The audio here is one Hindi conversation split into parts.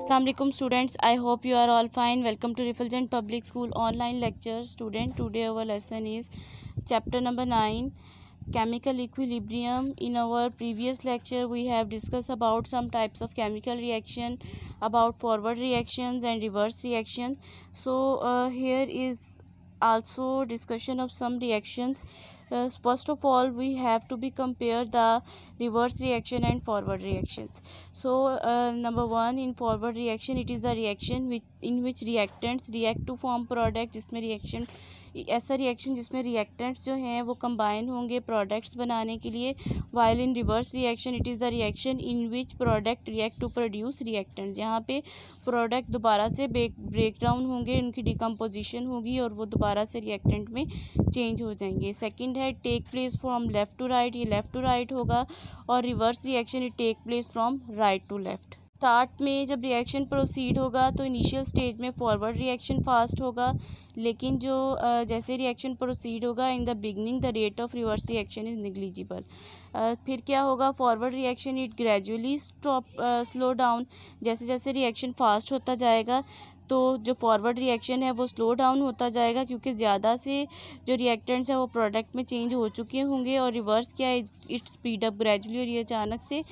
Assalamualaikum students I hope you are all fine welcome to Refulgent Public School online lecture student today our lesson is chapter number 9 chemical equilibrium in our previous lecture we have discussed about some types of chemical reaction about forward reactions and reverse reactions so uh, here is also discussion of some reactions uh, first of all we have to be compare the reverse reaction and forward reactions so uh, number one in forward reaction it is the reaction which in which reactants react to form product जिसमें reaction ऐसा रिएक्शन जिसमें रिएक्टेंट्स जो हैं वो कंबाइन होंगे प्रोडक्ट्स बनाने के लिए while in reverse reaction it is the reaction in which product react to produce reactants यहाँ पे प्रोडक्ट दोबारा से ब्रेक डाउन होंगे उनकी डिकम्पोजिशन होगी और वो दोबारा से रिएक्टेंट में चेंज हो जाएंगे सेकेंड है take place from left to right ये लेफ़्ट टू राइट होगा और reverse reaction it take place from right to left start में जब रिएक्शन प्रोसीड होगा तो इनिशियल स्टेज में फॉरवर्ड रिएक्शन फास्ट होगा लेकिन जो जैसे रिएक्शन प्रोसीड होगा in the beginning the rate of reverse reaction is negligible फिर क्या होगा forward reaction it gradually stop slow down जैसे जैसे रिएक्शन फास्ट होता जाएगा तो जो फॉरवर्ड रिएक्शन है वो स्लो डाउन होता जाएगा क्योंकि ज़्यादा से जो रिएक्टेंट्स हैं वो प्रोडक्ट में चेंज हो चुके होंगे और रिवर्स क्या है इट स्पीड अप ग्रेजुअली और ये अचानक से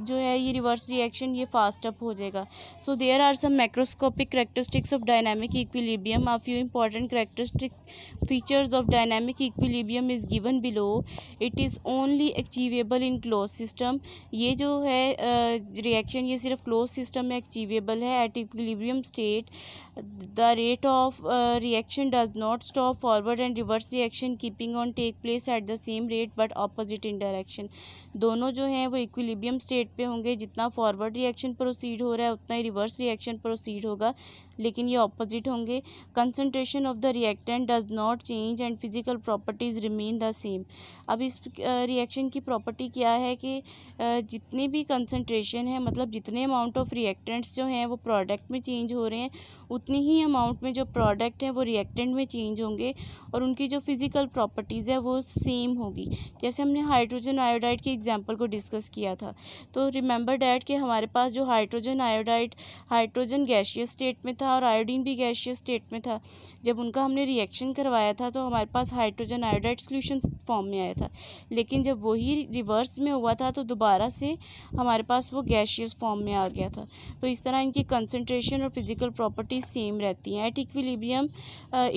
जो है ये रिवर्स रिएक्शन ये फास्ट अप हो जाएगा so there are some macroscopic characteristics of dynamic equilibrium a few important characteristic features of dynamic equilibrium is given below it is only achievable in close system ये जो है रिएक्शन uh, ये सिर्फ क्लोज सिस्टम में अचीवेबल है at equilibrium state the rate of reaction does not stop forward and reverse reaction keeping on take place at the same rate but opposite in direction दोनों जो हैं वो इक्विलिब्रियम स्टेट पे होंगे जितना फॉरवर्ड रिएक्शन प्रोसीड हो रहा है उतना ही रिवर्स रिएक्शन प्रोसीड होगा लेकिन ये ऑपोजिट होंगे concentration of the reactant does not change and physical properties remain the same अब इस रिएक्शन की प्रॉपर्टी क्या है कि जितनी भी कंसनट्रेशन है मतलब जितने अमाउंट ऑफ रिएक्टेंट्स जो हैं वो प्रोडक्ट में चेंज हो रहे हैं उतनी ही अमाउंट में जो प्रोडक्ट है वो रिएक्टेंट में चेंज होंगे और उनकी जो फिज़िकल प्रॉपर्टीज़ है वो सेम होगी जैसे हमने हाइड्रोजन आयोडाइड की एग्जाम्पल को डिस्कस किया था तो रिमेंबर डैट कि हमारे पास जो hydrogen iodide hydrogen gaseous state में था और आयोडीन भी गैशियस स्टेट में था जब उनका हमने रिएक्शन करवाया था तो हमारे पास हाइड्रोजन आयोडाइड सोल्यूशन फॉर्म में आया था लेकिन जब वही रिवर्स में हुआ था तो दोबारा से हमारे पास वो गैशियस फॉर्म में आ गया था तो इस तरह इनकी कंसनट्रेशन और फिजिकल प्रॉपर्टी प्रॉपर्टीज सेम रहती हैं at equilibrium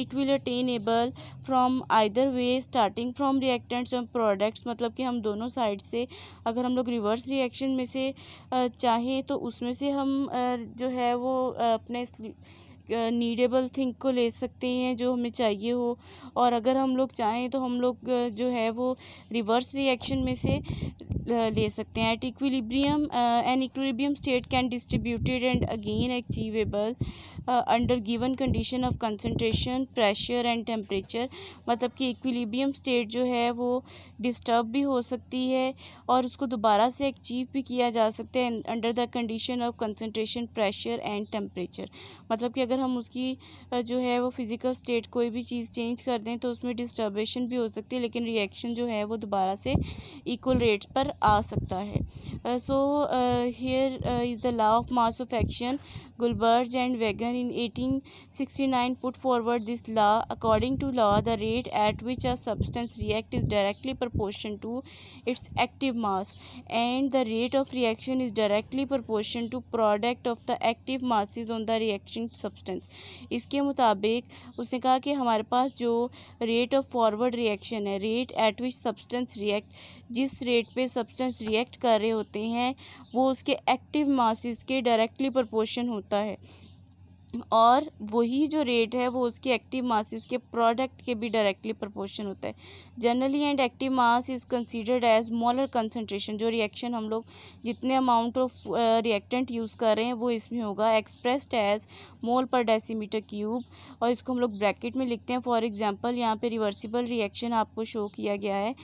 it will attainable from either way starting from reactants and products मतलब कि हम दोनों साइड से अगर हम लोग रिवर्स रिएक्शन में से uh, चाहें तो उसमें से हम uh, जो है वो uh, अपने नीडेबल थिंक को ले सकते हैं जो हमें चाहिए हो और अगर हम लोग चाहें तो हम लोग जो है वो रिवर्स रिएक्शन में से ले सकते हैं at equilibrium an equilibrium state can distributed and again achievable under given condition of concentration pressure and temperature मतलब कि इक्विलिब्रियम स्टेट जो है वो डिस्टर्ब भी हो सकती है और उसको दोबारा से अचीव भी किया जा सकता है under the condition of concentration pressure and temperature मतलब कि अगर हम उसकी जो है वो फ़िज़िकल स्टेट कोई भी चीज़ चेंज कर दें तो उसमें डिस्टर्बेशन भी हो सकती है लेकिन रिएक्शन जो है वो दोबारा से इक्वल रेट पर आ सकता है so here is the law of mass ऑफ एक्शन Gulberg and Wagon in 1869 put forward this law. According to law, the rate at which a substance reacts is directly proportional to its active mass and the rate of reaction is directly proportional to product of the active masses on the reaction substance. इसके मुताबिक उसने कहा कि हमारे पास जो रेट ऑफ फॉरवर्ड रिएक्शन है rate at which substance react जिस रेट पे सब्सटेंस रिएक्ट कर रहे होते हैं वो उसके एक्टिव मासिस के डायरेक्टली प्रपोर्शन होते सकता है और वही जो रेट है वो उसके एक्टिव मासिस के प्रोडक्ट के भी डायरेक्टली प्रपोर्शन होता है generally and active mass is considered as molar concentration जो रिएक्शन हम लोग जितने अमाउंट ऑफ रिएक्टेंट यूज़ कर रहे हैं वो इसमें होगा expressed as mole per decimetre cube और इसको हम लोग ब्रैकेट में लिखते हैं फॉर एग्जाम्पल यहाँ पर रिवर्सिबल रिएक्शन आपको शो किया गया है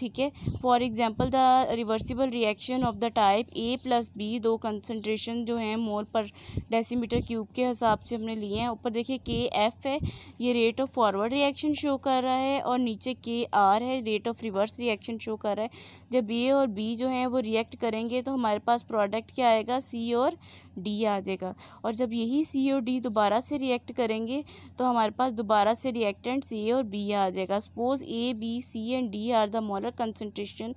ठीक है for example the reversible reaction of the type A plus B दो कंसनट्रेशन जो हैं मोल पर डेसीमीटर क्यूब के हिसाब से हमने लिए हैं ऊपर देखिए के एफ़ है ये rate of forward reaction show कर रहा है और नीचे के आर है rate of reverse reaction show कर रहा है जब ए और बी जो हैं वो रिएक्ट करेंगे तो हमारे पास प्रोडक्ट क्या आएगा सी और डी आ जाएगा और जब यही सी और डी दोबारा से रिएक्ट करेंगे तो हमारे पास दोबारा से रिएक्टेंट सी और बी आ जाएगा suppose A B C and D are the molar concentration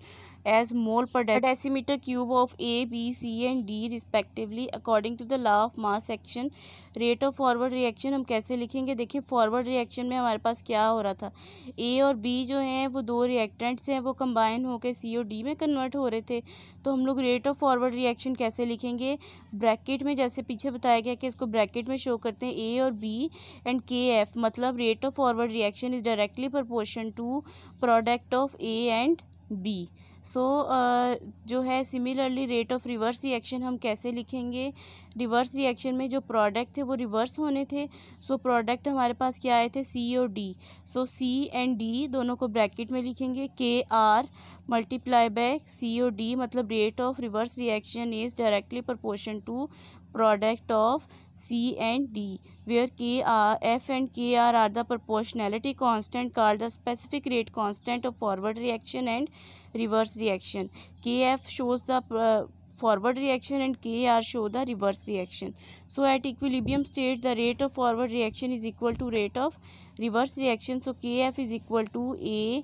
as mole per decimetre cube of A B C and D respectively according to the law of mass action rate of forward reaction हम कैसे लिखेंगे देखिए फॉरवर्ड रिएक्शन में हमारे पास क्या हो रहा था ए और बी जो हैं वो दो रिएक्टेंट्स हैं वो कंबाइन होकर सी और डी में कन्वर्ट हो रहे थे तो हम लोग रेट ऑफ फॉरवर्ड रिएक्शन कैसे लिखेंगे ब्रैक ब्रैकेट में जैसे पीछे बताया गया कि इसको ब्रैकेट में शो करते हैं ए और बी एंड के एफ मतलब rate of forward reaction is directly proportion to product of A and B so so, uh, जो है similarly rate of reverse reaction हम कैसे लिखेंगे रिवर्स रिएक्शन में जो प्रोडक्ट थे वो रिवर्स होने थे सो so, प्रोडक्ट हमारे पास क्या आए थे सी और D so C and D दोनों को ब्रैकेट में लिखेंगे के आर मल्टीप्लाई बाय सी और डी मतलब rate of reverse reaction is directly proportion to product of C and D where are, F and Kr are the proportionality constant called the specific rate constant of forward reaction and reverse reaction. Kf shows the uh, forward reaction and Kr show the reverse reaction. So at equilibrium state the rate of forward reaction is equal to rate of reverse reaction. So Kf is equal to A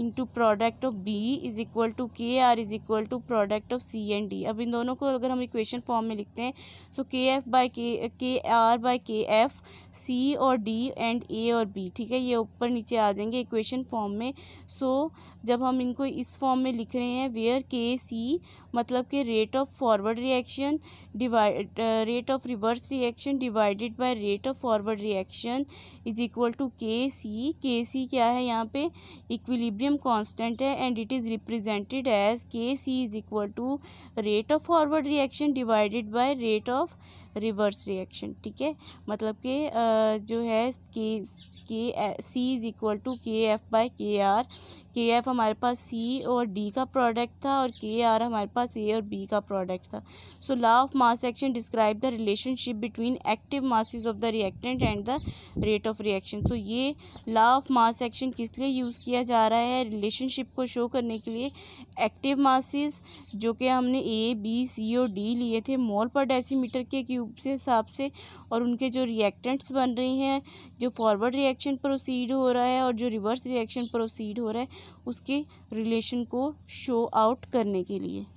into product of B is equal to K R is equal to product of C and D अब इन दोनों को अगर हम इक्वेशन फॉर्म में लिखते हैं सो के F by K K R by K F C और डी एंड ए और बी ठीक है ये ऊपर नीचे आ जाएंगे इक्वेशन फॉर्म में सो so, जब हम इनको इस फॉर्म में लिख रहे हैं वेयर के सी मतलब के rate of forward reaction divide rate of reverse reaction divided by rate of forward reaction is equal to K C K C क्या है यहाँ पे इक्विलिब्रियम equilibrium constant है and it is represented as Kc is equal to rate of forward reaction divided by rate of reverse reaction ठीक है मतलब कि जो है के K C is equal to K F by K R K F हमारे पास सी और डी का प्रोडक्ट था और के आर हमारे पास ए और बी का प्रोडक्ट था so law of mass action describe the relationship between active masses of the reactant and the rate of reaction so ये लॉ ऑफ मास एक्शन किस लिए यूज़ किया जा रहा है रिलेशनशिप को शो करने के लिए एक्टिव मासिस जो कि हमने ए बी सी और डी लिए थे मोल पर डेसीमीटर के क्यू ट्यूब से हिसाब से और उनके जो रिएक्टेंट्स बन रही हैं जो फॉरवर्ड रिएक्शन प्रोसीड हो रहा है और जो रिवर्स रिएक्शन प्रोसीड हो रहा है उसके रिलेशन को शो आउट करने के लिए